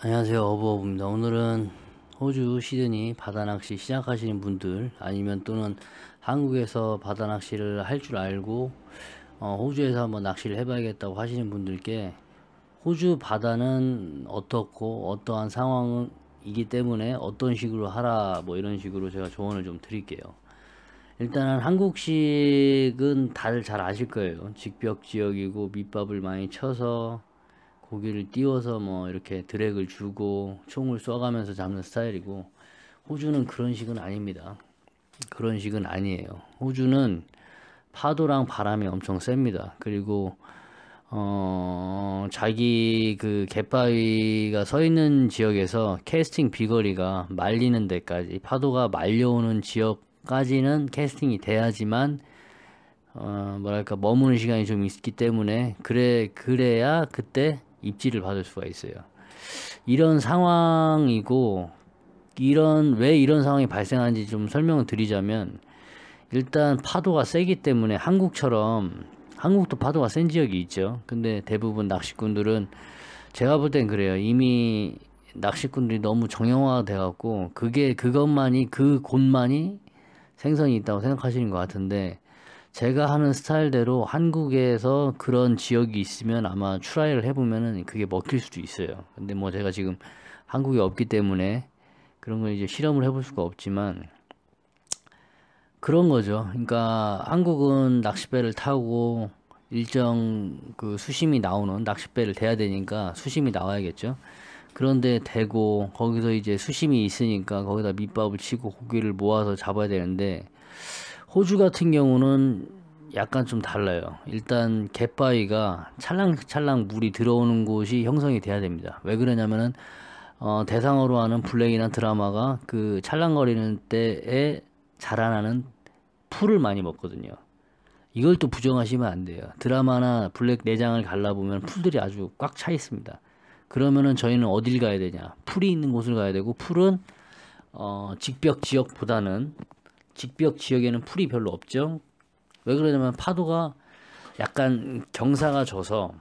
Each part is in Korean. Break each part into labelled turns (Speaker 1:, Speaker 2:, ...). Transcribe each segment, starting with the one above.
Speaker 1: 안녕하세요 어부어부입니다 오늘은 호주 시드니 바다낚시 시작하시는 분들 아니면 또는 한국에서 바다낚시를 할 줄 알고 어, 호주에서 한번 낚시를 해봐야겠다고 하시는 분들께 호주 바다는 어떻고 어떠한 상황이기 때문에 어떤 식으로 하라 뭐 이런 식으로 제가 조언을 좀 드릴게요 일단은 한국식은 다들 잘 아실 거예요 직벽 지역이고 밑밥을 많이 쳐서 고기를 띄워서 뭐 이렇게 드랙을 주고 총을 쏴가면서 잡는 스타일이고 호주는 그런 식은 아닙니다. 그런 식은 아니에요. 호주는 파도랑 바람이 엄청 셉니다. 그리고 어 자기 그 갯바위가 서 있는 지역에서 캐스팅 비거리가 말리는 데까지 파도가 말려오는 지역까지는 캐스팅이 돼야지만 어 뭐랄까 머무는 시간이 좀 있기 때문에 그래 그래야 그때 입지를 받을 수가 있어요. 이런 상황이고 이런 왜 이런 상황이 발생하는지 좀 설명을 드리자면 일단 파도가 세기 때문에 한국처럼 한국도 파도가 센 지역이 있죠. 근데 대부분 낚시꾼들은 제가 볼 땐 그래요. 이미 낚시꾼들이 너무 정형화 돼갖고 그게 그것만이 그 곳만이 생선이 있다고 생각하시는 것 같은데 제가 하는 스타일대로 한국에서 그런 지역이 있으면 아마 트라이를 해보면은 그게 먹힐 수도 있어요. 근데 뭐 제가 지금 한국에 없기 때문에 그런 걸 이제 실험을 해볼 수가 없지만 그런 거죠. 그러니까 한국은 낚싯배를 타고 일정 그 수심이 나오는 낚싯배를 대야 되니까 수심이 나와야겠죠. 그런데 대고 거기서 이제 수심이 있으니까 거기다 밑밥을 치고 고기를 모아서 잡아야 되는데 호주 같은 경우는 약간 좀 달라요. 일단 갯바위가 찰랑찰랑 물이 들어오는 곳이 형성이 돼야 됩니다. 왜 그러냐면은 어, 대상으로 하는 블랙이나 드라마가 그 찰랑거리는 때에 자라나는 풀을 많이 먹거든요. 이걸 또 부정하시면 안 돼요. 드라마나 블랙 내장을 갈라보면 풀들이 아주 꽉 차 있습니다. 그러면은 저희는 어딜 가야 되냐? 풀이 있는 곳을 가야 되고 풀은 어, 직벽 지역보다는 직벽 지역에는 풀이 별로 없죠. 왜 그러냐면 파도가 약간 경사가 져서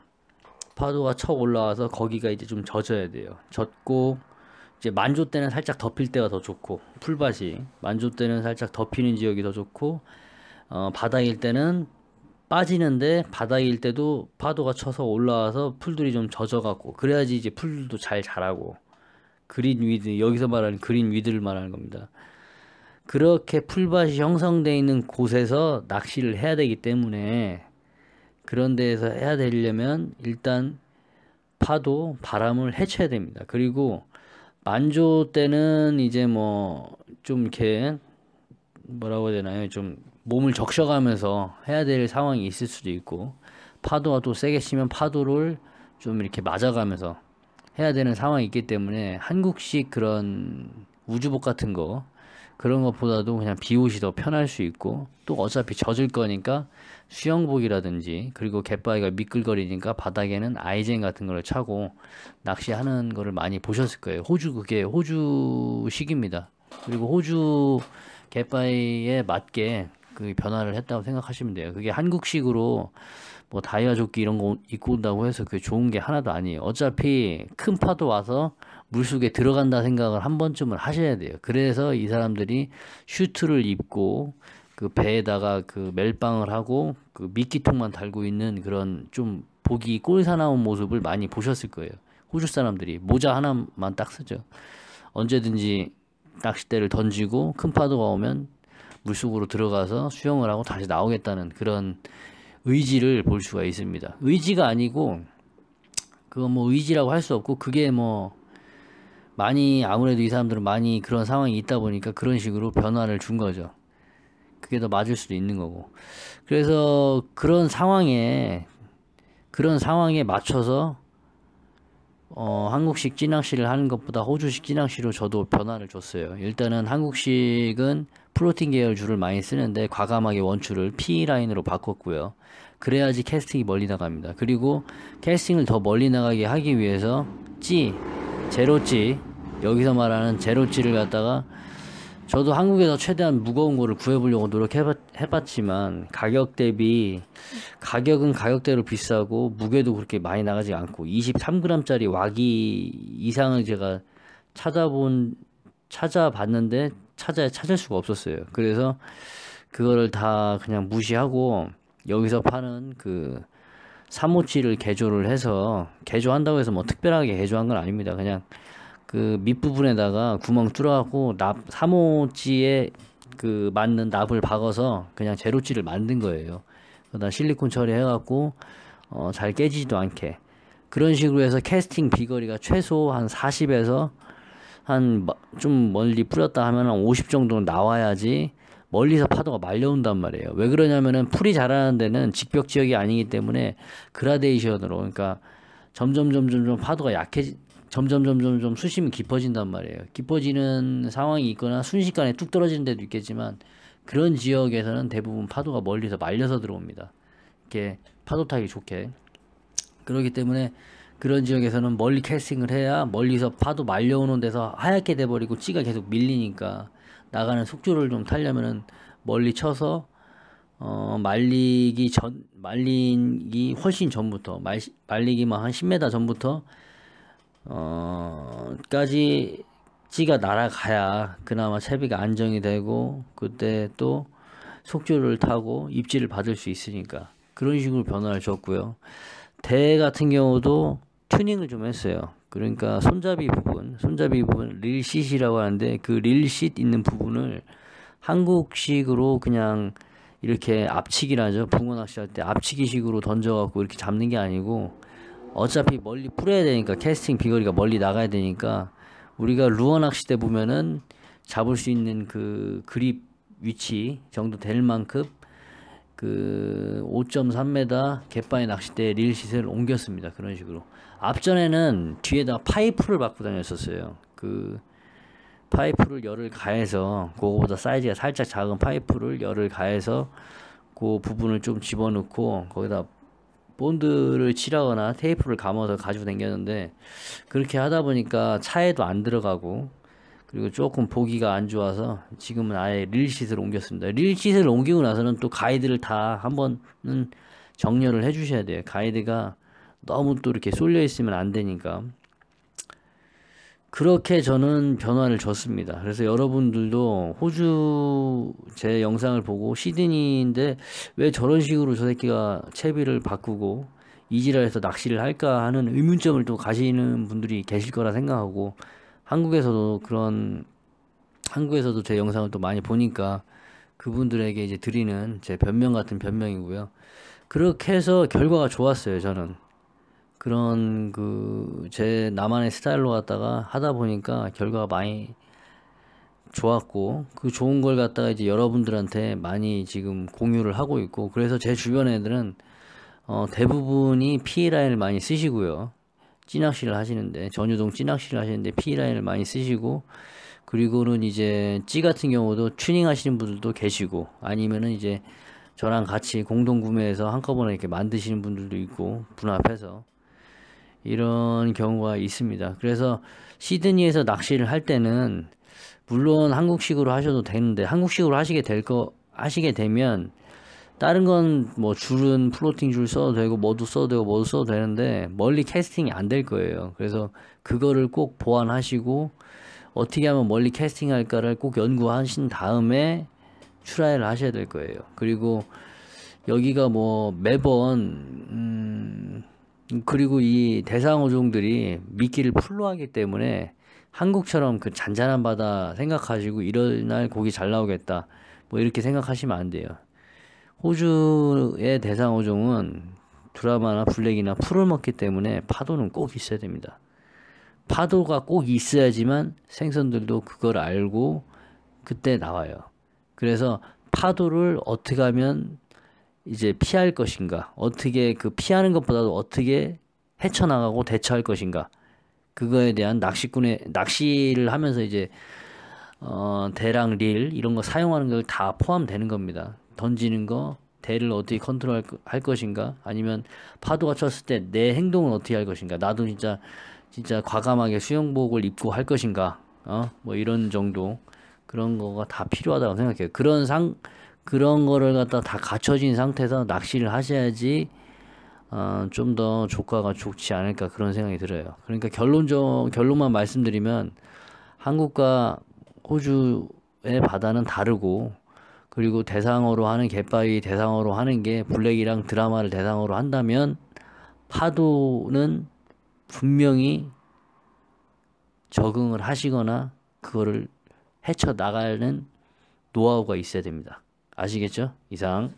Speaker 1: 파도가 쳐 올라와서 거기가 이제 좀 젖어야 돼요. 젖고 이제 만조 때는 살짝 덮일 때가 더 좋고 풀밭이 만조 때는 살짝 덮이는 지역이 더 좋고 어, 바닥일 때는 빠지는데 바닥일 때도 파도가 쳐서 올라와서 풀들이 좀 젖어갖고 그래야지 이제 풀도 잘 자라고 그린 위드 여기서 말하는 그린 위드를 말하는 겁니다. 그렇게 풀밭이 형성되어 있는 곳에서 낚시를 해야 되기 때문에 그런 데에서 해야 되려면 일단 파도 바람을 해쳐야 됩니다. 그리고 만조 때는 이제 뭐 좀 이렇게 뭐라고 해야 되나요? 좀 몸을 적셔가면서 해야 될 상황이 있을 수도 있고 파도가 또 세게 치면 파도를 좀 이렇게 맞아가면서 해야 되는 상황이 있기 때문에 한국식 그런 우주복 같은 거 그런 것보다도 그냥 비옷이 더 편할 수 있고 또 어차피 젖을 거니까 수영복이라든지 그리고 갯바위가 미끌거리니까 바닥에는 아이젠 같은 걸 차고 낚시하는 거를 많이 보셨을 거예요. 호주 그게 호주식입니다. 그리고 호주 갯바위에 맞게 그 변화를 했다고 생각하시면 돼요. 그게 한국식으로 뭐 다이아 조끼 이런 거 입고 온다고 해서 그게 좋은 게 하나도 아니에요. 어차피 큰 파도 와서 물속에 들어간다 생각을 한 번쯤은 하셔야 돼요. 그래서 이 사람들이 슈트를 입고 그 배에다가 그 멜빵을 하고 그 미끼통만 달고 있는 그런 좀 보기 꼴사나운 모습을 많이 보셨을 거예요. 호주 사람들이 모자 하나만 딱 쓰죠. 언제든지 낚싯대를 던지고 큰 파도가 오면 물속으로 들어가서 수영을 하고 다시 나오겠다는 그런 의지를 볼 수가 있습니다. 의지가 아니고 그건뭐 의지라고 할 수 없고 그게 뭐 많이 아무래도 이 사람들은 많이 그런 상황이 있다 보니까 그런 식으로 변화를 준 거죠. 그게 더 맞을 수도 있는 거고. 그래서 그런 상황에 그런 상황에 맞춰서 어, 한국식 찐낚시를 하는 것보다 호주식 찐낚시로 저도 변화를 줬어요. 일단은 한국식은 플로팅 계열 줄을 많이 쓰는데 과감하게 원줄을 P 라인으로 바꿨고요. 그래야지 캐스팅이 멀리 나갑니다. 그리고 캐스팅을 더 멀리 나가게 하기 위해서 찌 제로찌 여기서 말하는 제로찌를 갖다가 저도 한국에서 최대한 무거운 거를 구해보려고 노력해봤지만 가격 대비 가격은 가격대로 비싸고 무게도 그렇게 많이 나가지 않고 23g짜리 와기 이상을 제가 찾아본 찾아봤는데 찾아 찾을 수가 없었어요. 그래서 그거를 다 그냥 무시하고 여기서 파는 그 357을 개조를 해서 개조한다고 해서 뭐 특별하게 개조한 건 아닙니다. 그냥 그 밑부분에다가 구멍 뚫어갖고 납 357에 그 맞는 납을 박아서 그냥 제로치를 만든 거예요. 그다음 실리콘 처리해갖고 어, 잘 깨지지도 않게 그런 식으로 해서 캐스팅 비거리가 최소 한 40에서 한 좀 멀리 뿌렸다 하면 한 50 정도 는 나와야지 멀리서 파도가 말려온단 말이에요. 왜 그러냐면은 풀이 자라는 데는 직벽 지역이 아니기 때문에 그라데이션으로 그러니까 점점 점점 점 파도가 약해 점점 점점 점 수심이 깊어진단 말이에요. 깊어지는 상황이 있거나 순식간에 뚝 떨어지는 데도 있겠지만 그런 지역에서는 대부분 파도가 멀리서 말려서 들어옵니다. 이렇게 파도 타기 좋게. 그렇기 때문에 그런 지역에서는 멀리 캐스팅을 해야 멀리서 파도 말려오는 데서 하얗게 돼버리고 찌가 계속 밀리니까 나가는 속주를 좀 타려면은 멀리 쳐서 어, 말리기 전 말리기 훨씬 전부터 말, 말리기만 뭐 한 10m 전부터 어까지 찌가 날아가야 그나마 채비가 안정이 되고 그때 또 속주를 타고 입질을 받을 수 있으니까 그런 식으로 변화를 줬고요. 대 같은 경우도 튜닝을 좀 했어요. 그러니까 손잡이 부분, 손잡이 부분 릴시시라고 하는데 그 릴싯 있는 부분을 한국식으로 그냥 이렇게 앞치기라 하죠. 붕어 낚시할 때 앞치기식으로 던져갖고 이렇게 잡는 게 아니고 어차피 멀리 풀어야 되니까 캐스팅 비거리가 멀리 나가야 되니까 우리가 루어 낚시 때 보면은 잡을 수 있는 그 그립 위치 정도 될 만큼 그 5.3m 갯바위 낚싯대 릴 시세를 옮겼습니다. 그런 식으로. 앞전에는 뒤에다 파이프를 받고 다녔었어요. 그 파이프를 열을 가해서 그거보다 사이즈가 살짝 작은 파이프를 열을 가해서 그 부분을 좀 집어넣고 거기다 본드를 칠하거나 테이프를 감아서 가지고 댕겼는데 그렇게 하다 보니까 차에도 안 들어가고 그리고 조금 보기가 안 좋아서 지금은 아예 릴시트를 옮겼습니다. 릴시트를 옮기고 나서는 또 가이드를 다 한번은 정렬을 해주셔야 돼요. 가이드가 너무 또 이렇게 쏠려 있으면 안 되니까. 그렇게 저는 변화를 줬습니다. 그래서 여러분들도 호주 제 영상을 보고 시드니인데 왜 저런 식으로 저 새끼가 채비를 바꾸고 이지라에서 낚시를 할까 하는 의문점을 또 가시는 분들이 계실 거라 생각하고 한국에서도 그런 한국에서도 제 영상을 또 많이 보니까 그분들에게 이제 드리는 제 변명 같은 변명이고요. 그렇게 해서 결과가 좋았어요, 저는. 그런 그 제 나만의 스타일로 갔다가 하다 보니까 결과가 많이 좋았고 그 좋은 걸 갖다가 이제 여러분들한테 많이 지금 공유를 하고 있고 그래서 제 주변 애들은 어 대부분이 PA 라인을 많이 쓰시고요. 찐낚시를 하시는데 전유동 찐낚시를 하시는데 P라인을 많이 쓰시고 그리고는 이제 찌 같은 경우도 튜닝 하시는 분들도 계시고 아니면은 이제 저랑 같이 공동 구매해서 한꺼번에 이렇게 만드시는 분들도 있고 분앞에서 이런 경우가 있습니다. 그래서 시드니에서 낚시를 할 때는 물론 한국식으로 하셔도 되는데 한국식으로 하시게 될 거 하시게 되면 다른 건 뭐 줄은 플로팅 줄 써도 되고 뭐도 써도 되고 뭐도 써도 되는데 멀리 캐스팅이 안 될 거예요. 그래서 그거를 꼭 보완하시고 어떻게 하면 멀리 캐스팅할까를 꼭 연구하신 다음에 출하를 하셔야 될 거예요. 그리고 여기가 뭐 매번 음 그리고 이 대상어종들이 미끼를 풀로 하기 때문에 한국처럼 그 잔잔한 바다 생각하시고 이런 날 고기 잘 나오겠다 뭐 이렇게 생각하시면 안 돼요. 호주의 대상 호종은 드라마나 블랙이나 풀을 먹기 때문에 파도는 꼭 있어야 됩니다. 파도가 꼭 있어야지만 생선들도 그걸 알고 그때 나와요. 그래서 파도를 어떻게 하면 이제 피할 것인가, 어떻게 그 피하는 것보다도 어떻게 헤쳐나가고 대처할 것인가, 그거에 대한 낚시꾼의 낚시를 하면서 이제 어, 대랑 릴 이런 거 사용하는 걸 다 포함되는 겁니다. 던지는 거, 대를 어떻게 컨트롤 할 것인가, 아니면 파도가 쳤을 때 내행동을 어떻게 할 것인가, 나도 진짜, 진짜 과감하게 수영복을 입고 할 것인가, 어, 뭐 이런 정도, 그런 거가 다 필요하다고 생각해요. 그런 상, 그런 거를 갖다 다 갖춰진 상태에서 낚시를 하셔야지, 어, 좀 더 조과가 좋지 않을까 그런 생각이 들어요. 그러니까 결론적, 결론만 말씀드리면, 한국과 호주의 바다는 다르고, 그리고 대상으로 하는 갯바위 대상으로 하는 게 블랙이랑 드라마를 대상으로 한다면 파도는 분명히 적응을 하시거나 그거를 헤쳐 나가는 노하우가 있어야 됩니다. 아시겠죠? 이상